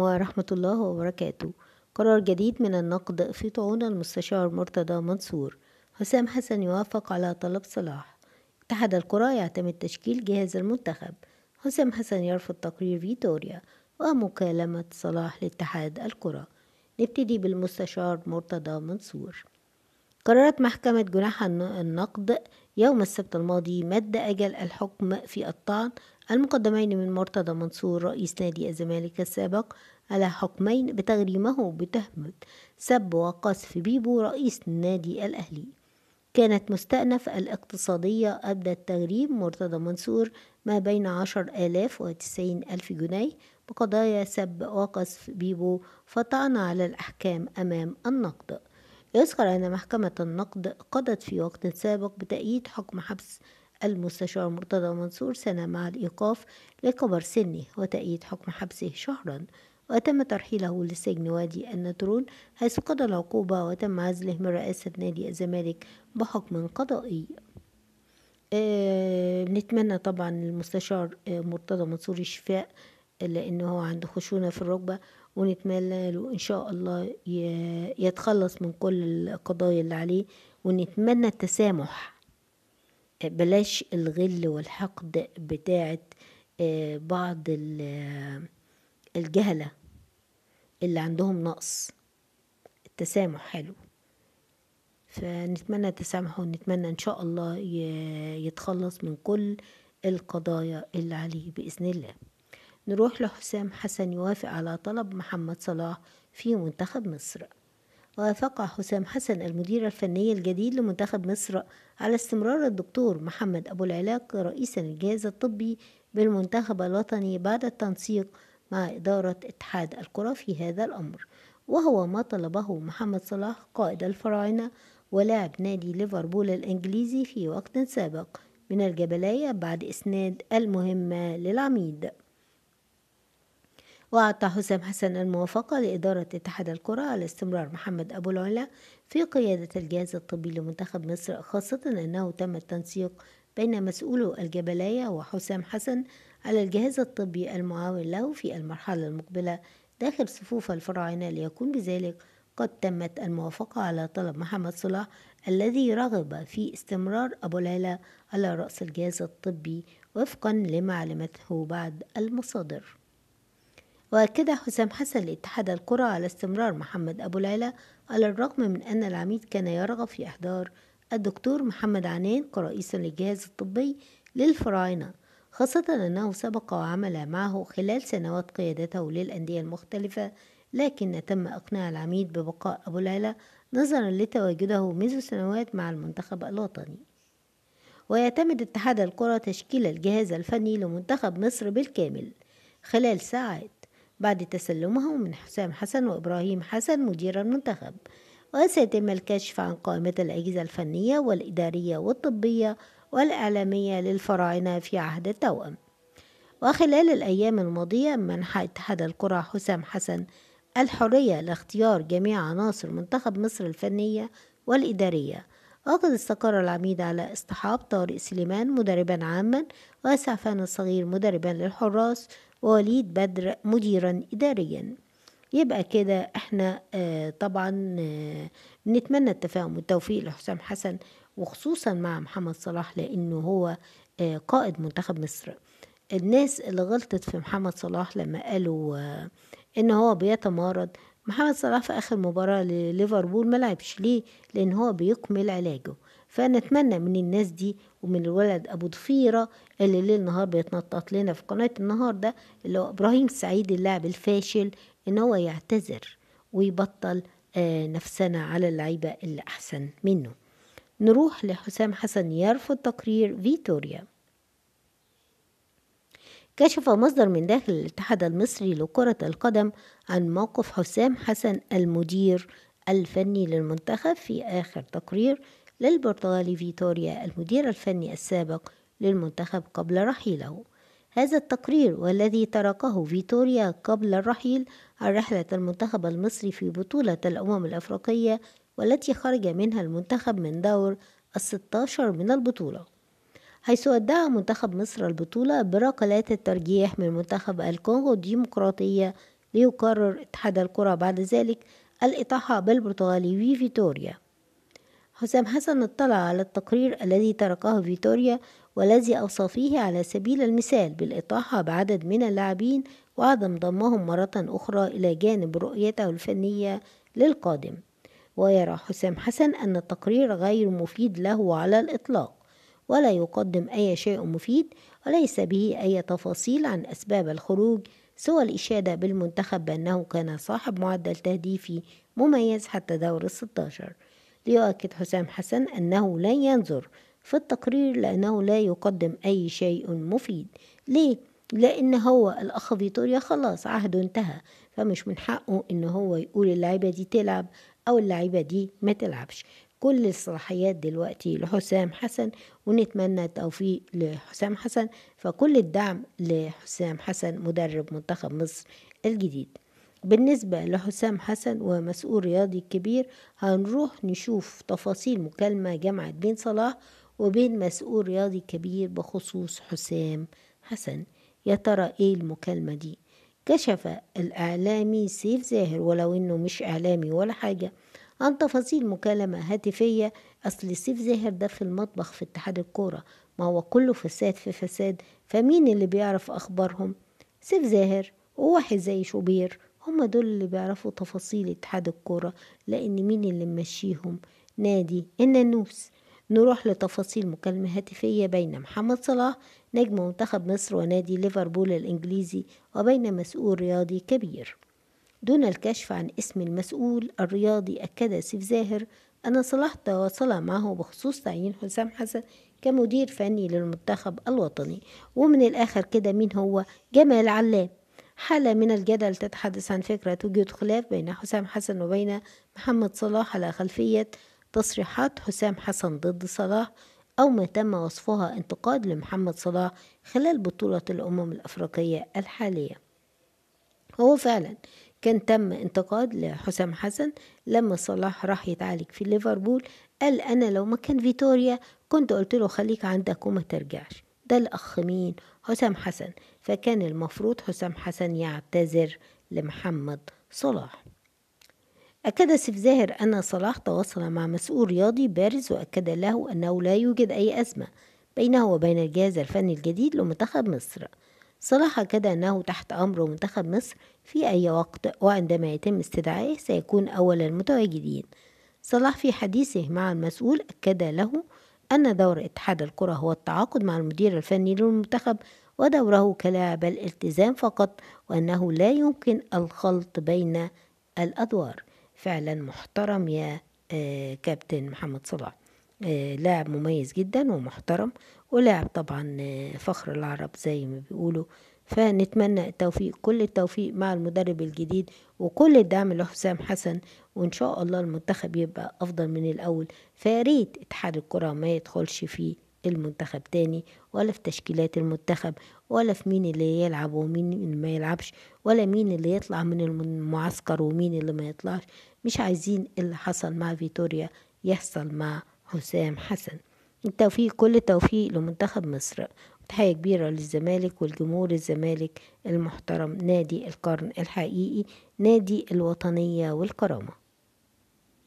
ورحمة الله وبركاته قرار جديد من النقد في طعون المستشار مرتضى منصور حسام حسن يوافق على طلب صلاح اتحاد القرى يعتمد تشكيل جهاز المنتخب حسام حسن يرفض تقرير فيتوريا ومكالمة صلاح لاتحاد القرى نبتدي بالمستشار مرتضى منصور قررت محكمة جناح النقد يوم السبت الماضي مد أجل الحكم في الطعن المقدمين من مرتضى منصور رئيس نادي الزمالك السابق على حكمين بتغريمه بتهمة سب وقصف بيبو رئيس النادي الأهلي كانت مستأنف الاقتصادية أبدت تغريم مرتضى منصور ما بين عشر آلاف وتسعين ألف جنيه بقضايا سب وقصف بيبو فطعن على الأحكام أمام النقد يذكر أن محكمة النقد قضت في وقت سابق بتأييد حكم حبس المستشار مرتضى منصور سنة مع الإيقاف لكبر سنه وتأييد حكم حبسه شهرا وتم ترحيله لسجن وادي النطرون حيث قضى العقوبة وتم عزله من رئاسة نادي الزمالك بحكم قضائي أه نتمنى طبعا المستشار آه، مرتضى منصور الشفاء لأنه عنده خشونة في الركبة ونتمنى له إن شاء الله يتخلص من كل القضايا اللي عليه ونتمنى التسامح بلاش الغل والحقد بتاعة آه، بعض آه، الجهلة اللي عندهم نقص التسامح حلو فنتمنى تسامحه ونتمنى ان شاء الله يتخلص من كل القضايا اللي عليه باذن الله نروح لحسام حسن يوافق على طلب محمد صلاح في منتخب مصر وافق حسام حسن المدير الفني الجديد لمنتخب مصر على استمرار الدكتور محمد أبو العلاق رئيسا الجهاز الطبي بالمنتخب الوطني بعد التنسيق مع إدارة اتحاد الكرة في هذا الأمر وهو ما طلبه محمد صلاح قائد الفراعنة ولاعب نادي ليفربول الإنجليزي في وقت سابق من الجبلية بعد إسناد المهمة للعميد وأعطى حسام حسن الموافقة لإدارة اتحاد الكرة على استمرار محمد أبو العلا في قيادة الجهاز الطبي لمنتخب مصر خاصة أنه تم التنسيق بين مسؤول الجبلية وحسام حسن على الجهاز الطبي المعاون له في المرحلة المقبلة داخل صفوف الفراعنة ليكون بذلك قد تمت الموافقة على طلب محمد صلاح الذي رغب في استمرار أبو العلا على رأس الجهاز الطبي وفقا لما علمته بعد المصادر وأكد حسام حسن لاتحاد الكرة على استمرار محمد أبو العلا على الرغم من أن العميد كان يرغب في إحضار الدكتور محمد عنان كرئيس للجهاز الطبي للفراعنة خاصة أنه سبق وعمل معه خلال سنوات قيادته للأندية المختلفة لكن تم إقناع العميد ببقاء أبو العلا نظرا لتواجده منذ سنوات مع المنتخب الوطني ويعتمد اتحاد الكرة تشكيل الجهاز الفني لمنتخب مصر بالكامل خلال ساعات بعد تسلمه من حسام حسن وإبراهيم حسن مدير المنتخب وسيتم الكشف عن قائمة الأجهزة الفنية والإدارية والطبية والإعلامية للفراعنة في عهد التوأم وخلال الأيام الماضية منح اتحاد القرى حسام حسن الحرية لاختيار جميع عناصر منتخب مصر الفنية والإدارية وقد استقر العميد على اصطحاب طارق سليمان مدربا عاما وسعفان الصغير مدربا للحراس ووليد بدر مديرا إداريا يبقى كده احنا آه، طبعا آه، نتمنى التفاهم والتوفيق لحسام حسن وخصوصا مع محمد صلاح لأنه هو آه، قائد منتخب مصر الناس اللي غلطت في محمد صلاح لما قالوا ان هو بيتمارض محمد صلاح في آخر مباراة لليفربول ما لعبش ليه لأن هو بيكمل علاجه فنتمنى من الناس دي ومن الولد أبو ضفيرة اللي ليل نهار بيتنطط لنا في قناة النهاردة اللي هو إبراهيم سعيد اللاعب الفاشل إن هو يعتذر ويبطل آه، نفسنا على اللعيبة اللي أحسن منه نروح لحسام حسن يرفض تقرير فيتوريا كشف مصدر من داخل الاتحاد المصري لكرة القدم عن موقف حسام حسن المدير الفني للمنتخب في آخر تقرير للبرتغالي فيتوريا المدير الفني السابق للمنتخب قبل رحيله هذا التقرير والذي تركه فيتوريا قبل الرحيل عن رحلة المنتخب المصري في بطولة الأمم الأفريقية والتي خرج منها المنتخب من دور الستاشر من البطولة حيث أدعى منتخب مصر البطولة بركلات الترجيح من منتخب الكونغو الديمقراطية ليقرر اتحاد الكرة بعد ذلك الإطاحة بالبرتغالي في فيتوريا حسام حسن اطلع على التقرير الذي تركه فيتوريا والذي أوصى فيه على سبيل المثال بالإطاحة بعدد من اللاعبين وعدم ضمهم مرة أخرى إلى جانب رؤيته الفنية للقادم ويرى حسام حسن أن التقرير غير مفيد له على الإطلاق ولا يقدم أي شيء مفيد وليس به أي تفاصيل عن أسباب الخروج سوى الإشادة بالمنتخب بأنه كان صاحب معدل تهديفي مميز حتى دور الستاشر ليؤكد حسام حسن أنه لن ينظر في التقرير لأنه لا يقدم أي شيء مفيد ليه؟ لأن هو الأخ فيتوريا خلاص عهده انتهى فمش من حقه إن هو يقول اللعيبة دي تلعب أو اللعيبة دي ما تلعبش كل الصلاحيات دلوقتي لحسام حسن ونتمنى التوفيق لحسام حسن فكل الدعم لحسام حسن مدرب منتخب مصر الجديد بالنسبة لحسام حسن ومسؤول رياضي كبير هنروح نشوف تفاصيل مكالمة جمعت بين صلاح وبين مسؤول رياضي كبير بخصوص حسام حسن يا ترى ايه المكالمة دي كشف الإعلامي سيف زاهر ولو إنه مش إعلامي ولا حاجة عن تفاصيل مكالمة هاتفية أصل سيف زاهر ده في المطبخ في اتحاد الكورة ما هو كله فساد في فساد فمين اللي بيعرف أخبارهم سيف زاهر وواحد زي شوبير هما دول اللي بيعرفوا تفاصيل اتحاد الكورة لأن مين اللي ممشيهم نادي النانوس نروح لتفاصيل مكالمة هاتفية بين محمد صلاح نجم منتخب مصر ونادي ليفربول الإنجليزي وبين مسؤول رياضي كبير دون الكشف عن اسم المسؤول الرياضي أكد سيف زاهر أن صلاح تواصل معه بخصوص تعيين حسام حسن كمدير فني للمنتخب الوطني ومن الآخر كده مين هو جمال علام حالة من الجدل تتحدث عن فكرة وجود خلاف بين حسام حسن وبين محمد صلاح على خلفية تصريحات حسام حسن ضد صلاح أو ما تم وصفها انتقاد لمحمد صلاح خلال بطولة الأمم الأفريقية الحالية هو فعلا كان تم انتقاد لحسام حسن لما صلاح راح يتعالج في ليفربول قال انا لو مكان فيتوريا كنت قلت له خليك عندك وما ترجعش ده الاخ مين حسام حسن فكان المفروض حسام حسن يعتذر لمحمد صلاح أكد سيف زاهر أن صلاح تواصل مع مسؤول رياضي بارز وأكد له أنه لا يوجد أي أزمة بينه وبين الجهاز الفني الجديد لمنتخب مصر صلاح كده أنه تحت أمر منتخب مصر في أي وقت وعندما يتم استدعائه سيكون أول المتواجدين صلاح في حديثه مع المسؤول أكد له أن دور اتحاد الكرة هو التعاقد مع المدير الفني للمنتخب ودوره كلاعب الالتزام فقط وأنه لا يمكن الخلط بين الأدوار فعلا محترم يا آه، كابتن محمد صلاح آه، لاعب مميز جدا ومحترم ولاعب طبعا آه، فخر العرب زي ما بيقولوا فنتمنى التوفيق كل التوفيق مع المدرب الجديد وكل الدعم لحسام حسن وان شاء الله المنتخب يبقى افضل من الاول فياريت اتحاد الكره ما يدخلش في المنتخب تاني ولا في تشكيلات المنتخب ولا في مين اللي يلعب ومين اللي ما يلعبش ولا مين اللي يطلع من المعسكر ومين اللي ما يطلعش مش عايزين اللي حصل مع فيتوريا يحصل مع حسام حسن التوفيق كل التوفيق لمنتخب مصر تحية كبيرة للزمالك والجمهور الزمالك المحترم نادي القرن الحقيقي نادي الوطنية والكرامة